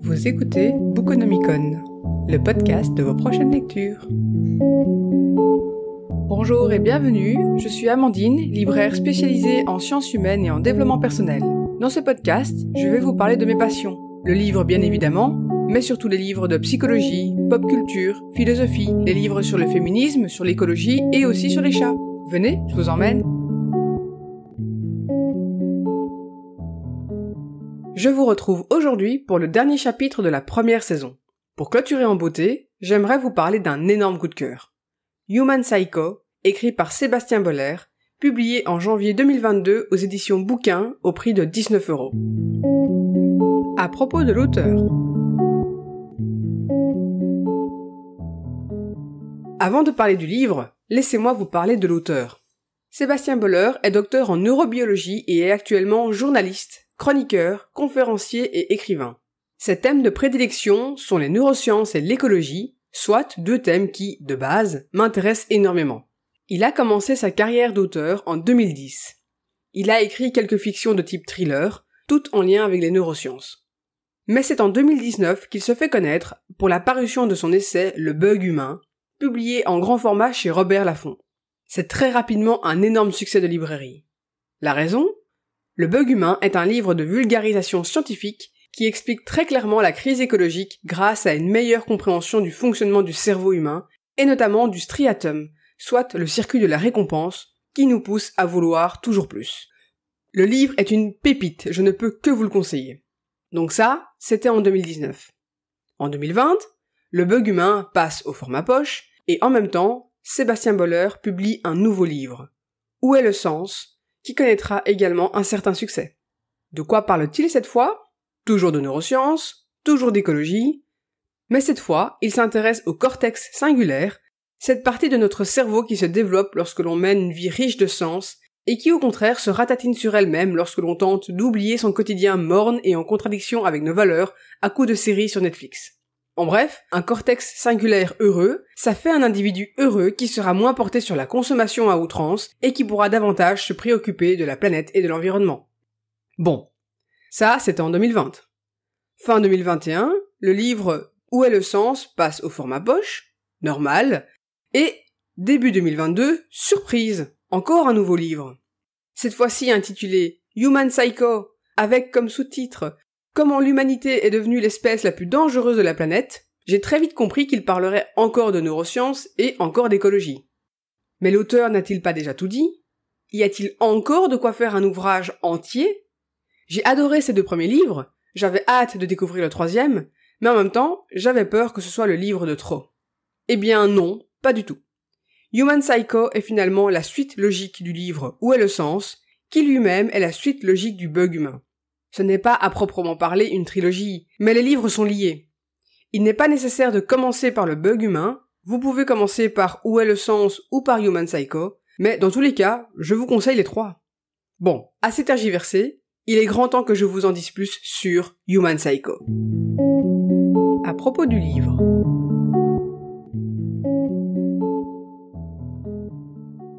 Vous écoutez Bookonomicon, le podcast de vos prochaines lectures. Bonjour et bienvenue, je suis Amandine, libraire spécialisée en sciences humaines et en développement personnel. Dans ce podcast, je vais vous parler de mes passions. Le livre bien évidemment, mais surtout les livres de psychologie, pop culture, philosophie, les livres sur le féminisme, sur l'écologie et aussi sur les chats. Venez, je vous emmène je vous retrouve aujourd'hui pour le dernier chapitre de la première saison. Pour clôturer en beauté, j'aimerais vous parler d'un énorme coup de cœur. Human Psycho, écrit par Sébastien Boller, publié en janvier 2022 aux éditions Bouquin au prix de 19 euros. À propos de l'auteur. Avant de parler du livre, laissez-moi vous parler de l'auteur. Sébastien Boller est docteur en neurobiologie et est actuellement journaliste chroniqueur, conférencier et écrivain. Ses thèmes de prédilection sont les neurosciences et l'écologie, soit deux thèmes qui, de base, m'intéressent énormément. Il a commencé sa carrière d'auteur en 2010. Il a écrit quelques fictions de type thriller, toutes en lien avec les neurosciences. Mais c'est en 2019 qu'il se fait connaître pour la parution de son essai Le bug humain, publié en grand format chez Robert Laffont. C'est très rapidement un énorme succès de librairie. La raison le bug humain est un livre de vulgarisation scientifique qui explique très clairement la crise écologique grâce à une meilleure compréhension du fonctionnement du cerveau humain, et notamment du striatum, soit le circuit de la récompense, qui nous pousse à vouloir toujours plus. Le livre est une pépite, je ne peux que vous le conseiller. Donc ça, c'était en 2019. En 2020, le bug humain passe au format poche, et en même temps, Sébastien Boller publie un nouveau livre. Où est le sens qui connaîtra également un certain succès. De quoi parle-t-il cette fois Toujours de neurosciences, toujours d'écologie, mais cette fois, il s'intéresse au cortex singulaire, cette partie de notre cerveau qui se développe lorsque l'on mène une vie riche de sens et qui au contraire se ratatine sur elle-même lorsque l'on tente d'oublier son quotidien morne et en contradiction avec nos valeurs à coups de séries sur Netflix. En bref, un cortex singulaire heureux, ça fait un individu heureux qui sera moins porté sur la consommation à outrance et qui pourra davantage se préoccuper de la planète et de l'environnement. Bon. Ça, c'est en 2020. Fin 2021, le livre Où est le sens passe au format poche, normal, et début 2022, surprise, encore un nouveau livre. Cette fois-ci intitulé Human Psycho, avec comme sous-titre comment l'humanité est devenue l'espèce la plus dangereuse de la planète, j'ai très vite compris qu'il parlerait encore de neurosciences et encore d'écologie. Mais l'auteur n'a-t-il pas déjà tout dit Y a-t-il encore de quoi faire un ouvrage entier J'ai adoré ces deux premiers livres, j'avais hâte de découvrir le troisième, mais en même temps, j'avais peur que ce soit le livre de trop. Eh bien non, pas du tout. Human Psycho est finalement la suite logique du livre Où est le sens, qui lui-même est la suite logique du bug humain. Ce n'est pas à proprement parler une trilogie, mais les livres sont liés. Il n'est pas nécessaire de commencer par le bug humain, vous pouvez commencer par Où est le sens ou par Human Psycho, mais dans tous les cas, je vous conseille les trois. Bon, assez tergiversé, il est grand temps que je vous en dise plus sur Human Psycho. À propos du livre.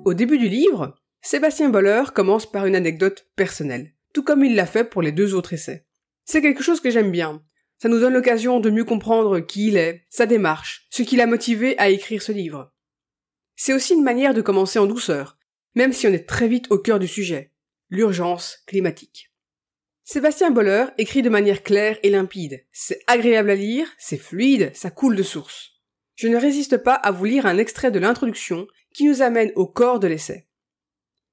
Au début du livre, Sébastien Boller commence par une anecdote personnelle tout comme il l'a fait pour les deux autres essais. C'est quelque chose que j'aime bien. Ça nous donne l'occasion de mieux comprendre qui il est, sa démarche, ce qui l'a motivé à écrire ce livre. C'est aussi une manière de commencer en douceur, même si on est très vite au cœur du sujet, l'urgence climatique. Sébastien Boller écrit de manière claire et limpide. C'est agréable à lire, c'est fluide, ça coule de source. Je ne résiste pas à vous lire un extrait de l'introduction qui nous amène au corps de l'essai.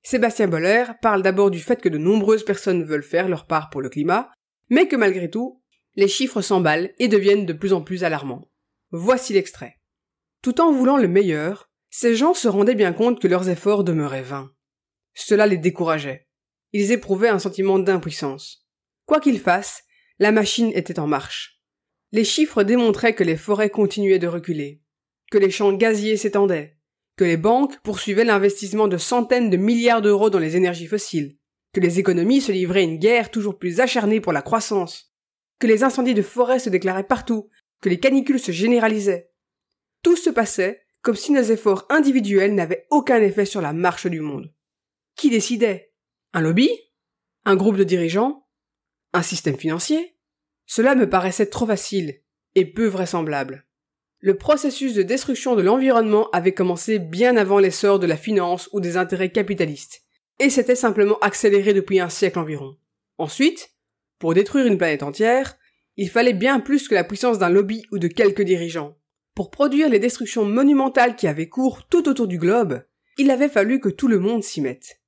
Sébastien Boller parle d'abord du fait que de nombreuses personnes veulent faire leur part pour le climat, mais que malgré tout, les chiffres s'emballent et deviennent de plus en plus alarmants. Voici l'extrait. Tout en voulant le meilleur, ces gens se rendaient bien compte que leurs efforts demeuraient vains. Cela les décourageait. Ils éprouvaient un sentiment d'impuissance. Quoi qu'ils fassent, la machine était en marche. Les chiffres démontraient que les forêts continuaient de reculer, que les champs gaziers s'étendaient, que les banques poursuivaient l'investissement de centaines de milliards d'euros dans les énergies fossiles, que les économies se livraient à une guerre toujours plus acharnée pour la croissance, que les incendies de forêt se déclaraient partout, que les canicules se généralisaient. Tout se passait comme si nos efforts individuels n'avaient aucun effet sur la marche du monde. Qui décidait Un lobby Un groupe de dirigeants Un système financier Cela me paraissait trop facile et peu vraisemblable. Le processus de destruction de l'environnement avait commencé bien avant l'essor de la finance ou des intérêts capitalistes, et s'était simplement accéléré depuis un siècle environ. Ensuite, pour détruire une planète entière, il fallait bien plus que la puissance d'un lobby ou de quelques dirigeants. Pour produire les destructions monumentales qui avaient cours tout autour du globe, il avait fallu que tout le monde s'y mette.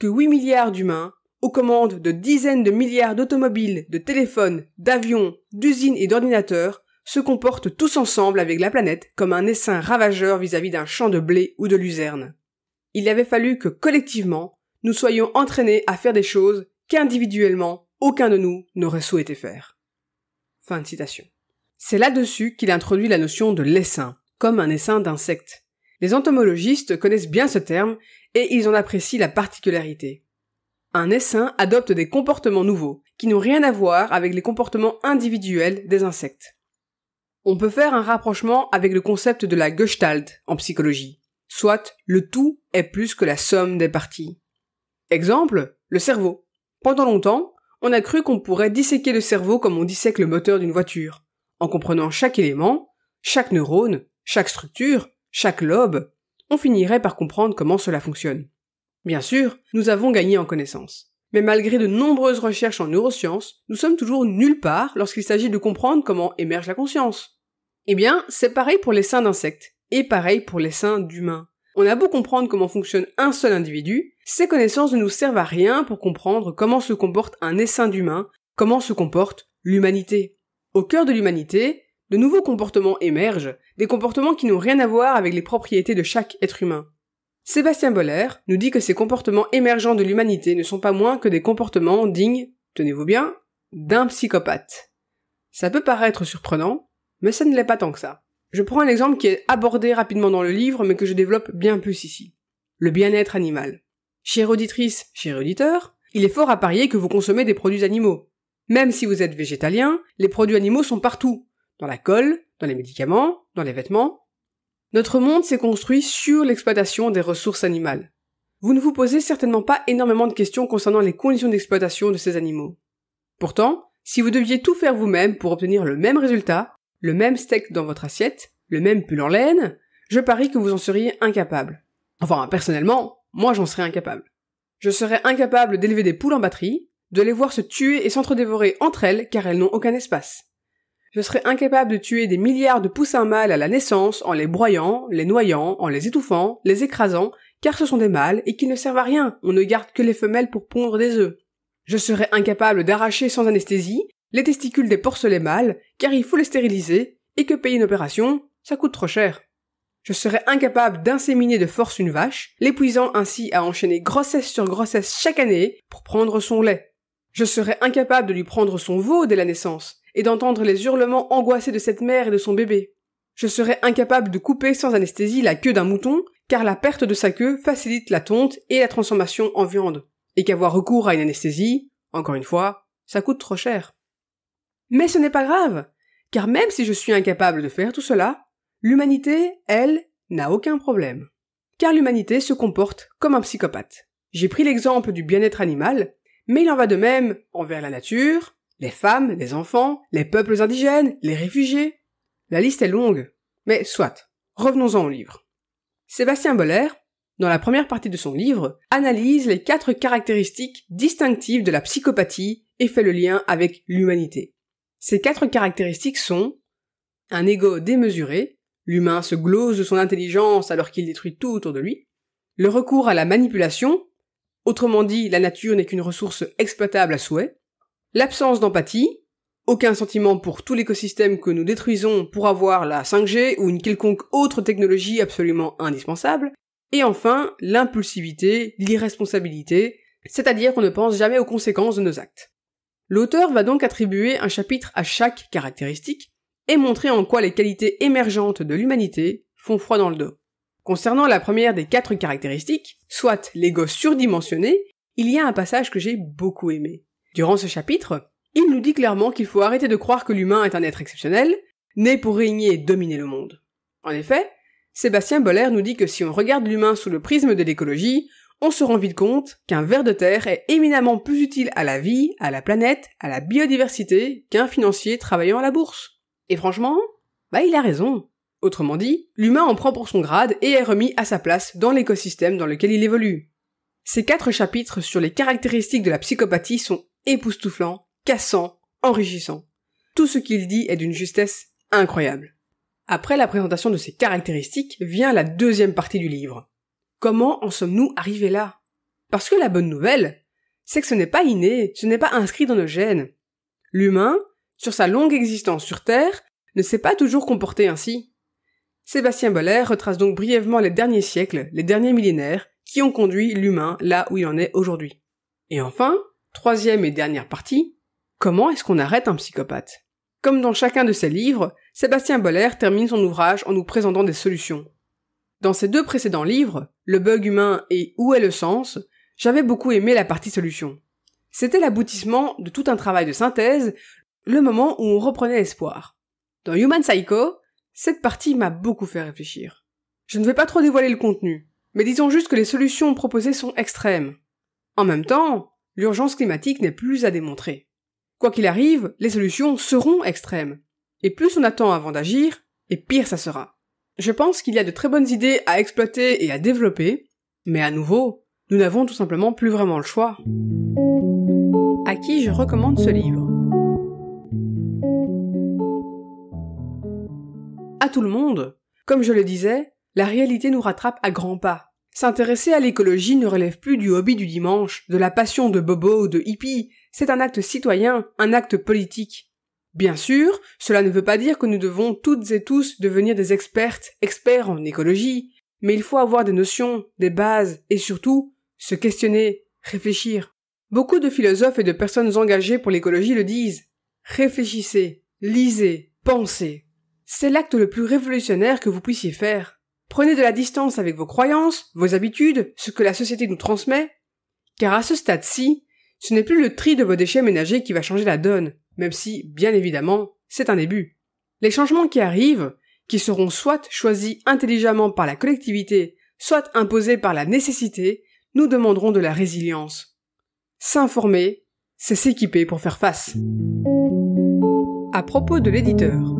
Que 8 milliards d'humains, aux commandes de dizaines de milliards d'automobiles, de téléphones, d'avions, d'usines et d'ordinateurs, se comportent tous ensemble avec la planète comme un essaim ravageur vis-à-vis d'un champ de blé ou de luzerne. Il avait fallu que collectivement, nous soyons entraînés à faire des choses qu'individuellement, aucun de nous n'aurait souhaité faire. Fin de citation. C'est là-dessus qu'il introduit la notion de l'essaim, comme un essaim d'insectes. Les entomologistes connaissent bien ce terme et ils en apprécient la particularité. Un essaim adopte des comportements nouveaux, qui n'ont rien à voir avec les comportements individuels des insectes. On peut faire un rapprochement avec le concept de la gestalt en psychologie, soit le tout est plus que la somme des parties. Exemple, le cerveau. Pendant longtemps, on a cru qu'on pourrait disséquer le cerveau comme on dissèque le moteur d'une voiture, en comprenant chaque élément, chaque neurone, chaque structure, chaque lobe, on finirait par comprendre comment cela fonctionne. Bien sûr, nous avons gagné en connaissances. Mais malgré de nombreuses recherches en neurosciences, nous sommes toujours nulle part lorsqu'il s'agit de comprendre comment émerge la conscience. Eh bien, c'est pareil pour les seins d'insectes, et pareil pour les seins d'humains. On a beau comprendre comment fonctionne un seul individu, ces connaissances ne nous servent à rien pour comprendre comment se comporte un essaim d'humains, comment se comporte l'humanité. Au cœur de l'humanité, de nouveaux comportements émergent, des comportements qui n'ont rien à voir avec les propriétés de chaque être humain. Sébastien Boller nous dit que ces comportements émergents de l'humanité ne sont pas moins que des comportements dignes, tenez-vous bien, d'un psychopathe. Ça peut paraître surprenant, mais ça ne l'est pas tant que ça. Je prends un exemple qui est abordé rapidement dans le livre, mais que je développe bien plus ici. Le bien-être animal. Chère auditrice, chers auditeur, il est fort à parier que vous consommez des produits animaux. Même si vous êtes végétalien, les produits animaux sont partout. Dans la colle, dans les médicaments, dans les vêtements, notre monde s'est construit sur l'exploitation des ressources animales. Vous ne vous posez certainement pas énormément de questions concernant les conditions d'exploitation de ces animaux. Pourtant, si vous deviez tout faire vous-même pour obtenir le même résultat, le même steak dans votre assiette, le même pull en laine, je parie que vous en seriez incapable. Enfin, personnellement, moi j'en serais incapable. Je serais incapable d'élever des poules en batterie, de les voir se tuer et s'entre-dévorer entre elles car elles n'ont aucun espace. Je serais incapable de tuer des milliards de poussins mâles à la naissance en les broyant, les noyant, en les étouffant, les écrasant, car ce sont des mâles et qu'ils ne servent à rien, on ne garde que les femelles pour pondre des œufs. Je serais incapable d'arracher sans anesthésie les testicules des porcelets mâles, car il faut les stériliser, et que payer une opération, ça coûte trop cher. Je serais incapable d'inséminer de force une vache, l'épuisant ainsi à enchaîner grossesse sur grossesse chaque année pour prendre son lait. Je serais incapable de lui prendre son veau dès la naissance, et d'entendre les hurlements angoissés de cette mère et de son bébé. Je serais incapable de couper sans anesthésie la queue d'un mouton, car la perte de sa queue facilite la tonte et la transformation en viande, et qu'avoir recours à une anesthésie, encore une fois, ça coûte trop cher. Mais ce n'est pas grave, car même si je suis incapable de faire tout cela, l'humanité, elle, n'a aucun problème. Car l'humanité se comporte comme un psychopathe. J'ai pris l'exemple du bien-être animal, mais il en va de même envers la nature, les femmes, les enfants, les peuples indigènes, les réfugiés. La liste est longue. Mais soit, revenons-en au livre. Sébastien Boller, dans la première partie de son livre, analyse les quatre caractéristiques distinctives de la psychopathie et fait le lien avec l'humanité. Ces quatre caractéristiques sont un ego démesuré, l'humain se glose de son intelligence alors qu'il détruit tout autour de lui, le recours à la manipulation, autrement dit la nature n'est qu'une ressource exploitable à souhait, L'absence d'empathie, aucun sentiment pour tout l'écosystème que nous détruisons pour avoir la 5G ou une quelconque autre technologie absolument indispensable, et enfin l'impulsivité, l'irresponsabilité, c'est-à-dire qu'on ne pense jamais aux conséquences de nos actes. L'auteur va donc attribuer un chapitre à chaque caractéristique et montrer en quoi les qualités émergentes de l'humanité font froid dans le dos. Concernant la première des quatre caractéristiques, soit l'ego surdimensionné, il y a un passage que j'ai beaucoup aimé. Durant ce chapitre, il nous dit clairement qu'il faut arrêter de croire que l'humain est un être exceptionnel, né pour régner et dominer le monde. En effet, Sébastien Boller nous dit que si on regarde l'humain sous le prisme de l'écologie, on se rend vite compte qu'un ver de terre est éminemment plus utile à la vie, à la planète, à la biodiversité qu'un financier travaillant à la bourse. Et franchement, bah il a raison. Autrement dit, l'humain en prend pour son grade et est remis à sa place dans l'écosystème dans lequel il évolue. Ces quatre chapitres sur les caractéristiques de la psychopathie sont époustouflant, cassant, enrichissant. Tout ce qu'il dit est d'une justesse incroyable. Après la présentation de ces caractéristiques vient la deuxième partie du livre. Comment en sommes-nous arrivés là Parce que la bonne nouvelle, c'est que ce n'est pas inné, ce n'est pas inscrit dans nos gènes. L'humain, sur sa longue existence sur Terre, ne s'est pas toujours comporté ainsi. Sébastien Boller retrace donc brièvement les derniers siècles, les derniers millénaires, qui ont conduit l'humain là où il en est aujourd'hui. Et enfin, Troisième et dernière partie, comment est-ce qu'on arrête un psychopathe Comme dans chacun de ses livres, Sébastien Boller termine son ouvrage en nous présentant des solutions. Dans ses deux précédents livres, Le bug humain et Où est le sens, j'avais beaucoup aimé la partie solution. C'était l'aboutissement de tout un travail de synthèse, le moment où on reprenait espoir. Dans Human Psycho, cette partie m'a beaucoup fait réfléchir. Je ne vais pas trop dévoiler le contenu, mais disons juste que les solutions proposées sont extrêmes. En même temps, L'urgence climatique n'est plus à démontrer. Quoi qu'il arrive, les solutions seront extrêmes. Et plus on attend avant d'agir, et pire ça sera. Je pense qu'il y a de très bonnes idées à exploiter et à développer, mais à nouveau, nous n'avons tout simplement plus vraiment le choix. À qui je recommande ce livre À tout le monde. Comme je le disais, la réalité nous rattrape à grands pas. S'intéresser à l'écologie ne relève plus du hobby du dimanche, de la passion de bobo ou de hippie, c'est un acte citoyen, un acte politique. Bien sûr, cela ne veut pas dire que nous devons toutes et tous devenir des expertes, experts en écologie, mais il faut avoir des notions, des bases, et surtout, se questionner, réfléchir. Beaucoup de philosophes et de personnes engagées pour l'écologie le disent. Réfléchissez, lisez, pensez. C'est l'acte le plus révolutionnaire que vous puissiez faire. Prenez de la distance avec vos croyances, vos habitudes, ce que la société nous transmet, car à ce stade-ci, ce n'est plus le tri de vos déchets ménagers qui va changer la donne, même si, bien évidemment, c'est un début. Les changements qui arrivent, qui seront soit choisis intelligemment par la collectivité, soit imposés par la nécessité, nous demanderont de la résilience. S'informer, c'est s'équiper pour faire face. À propos de l'éditeur.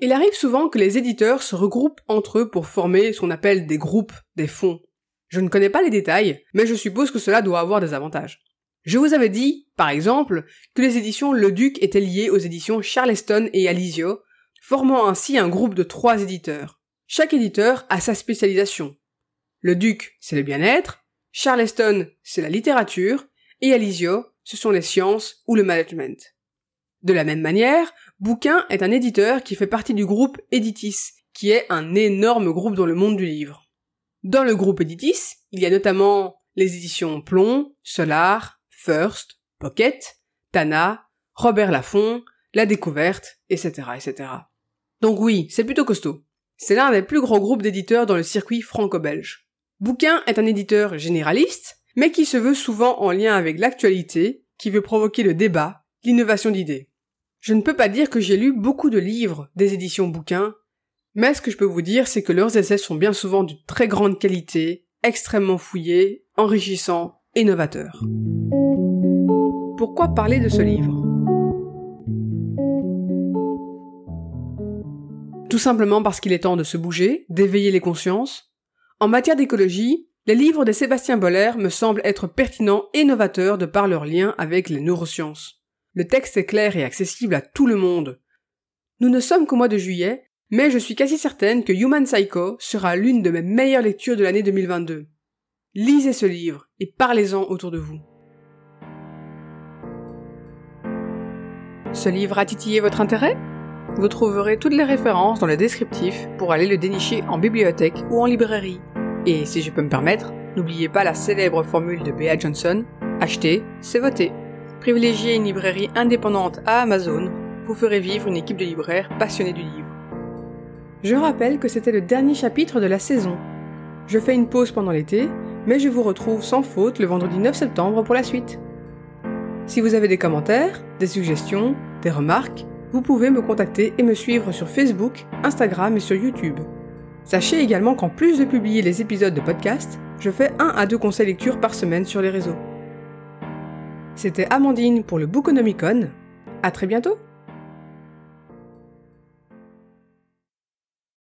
Il arrive souvent que les éditeurs se regroupent entre eux pour former ce qu'on appelle des groupes, des fonds. Je ne connais pas les détails, mais je suppose que cela doit avoir des avantages. Je vous avais dit, par exemple, que les éditions Le Duc étaient liées aux éditions Charleston et Alizio, formant ainsi un groupe de trois éditeurs. Chaque éditeur a sa spécialisation. Le Duc, c'est le bien-être, Charleston, c'est la littérature, et Alizio, ce sont les sciences ou le management. De la même manière, Bouquin est un éditeur qui fait partie du groupe Editis, qui est un énorme groupe dans le monde du livre. Dans le groupe Editis, il y a notamment les éditions Plomb, Solar, First, Pocket, Tana, Robert Laffont, La Découverte, etc., etc. Donc oui, c'est plutôt costaud. C'est l'un des plus grands groupes d'éditeurs dans le circuit franco-belge. Bouquin est un éditeur généraliste, mais qui se veut souvent en lien avec l'actualité, qui veut provoquer le débat, l'innovation d'idées. Je ne peux pas dire que j'ai lu beaucoup de livres des éditions bouquins, mais ce que je peux vous dire, c'est que leurs essais sont bien souvent de très grande qualité, extrêmement fouillés, enrichissants et novateurs. Pourquoi parler de ce livre Tout simplement parce qu'il est temps de se bouger, d'éveiller les consciences. En matière d'écologie, les livres de Sébastien Boller me semblent être pertinents et novateurs de par leur lien avec les neurosciences. Le texte est clair et accessible à tout le monde. Nous ne sommes qu'au mois de juillet, mais je suis quasi certaine que Human Psycho sera l'une de mes meilleures lectures de l'année 2022. Lisez ce livre et parlez-en autour de vous. Ce livre a titillé votre intérêt Vous trouverez toutes les références dans le descriptif pour aller le dénicher en bibliothèque ou en librairie. Et si je peux me permettre, n'oubliez pas la célèbre formule de B.A. Johnson, acheter, c'est voter. Privilégiez une librairie indépendante à Amazon, vous ferez vivre une équipe de libraires passionnés du livre. Je rappelle que c'était le dernier chapitre de la saison. Je fais une pause pendant l'été, mais je vous retrouve sans faute le vendredi 9 septembre pour la suite. Si vous avez des commentaires, des suggestions, des remarques, vous pouvez me contacter et me suivre sur Facebook, Instagram et sur YouTube. Sachez également qu'en plus de publier les épisodes de podcast, je fais un à deux conseils lecture par semaine sur les réseaux. C'était Amandine pour le Bookonomicon. À très bientôt!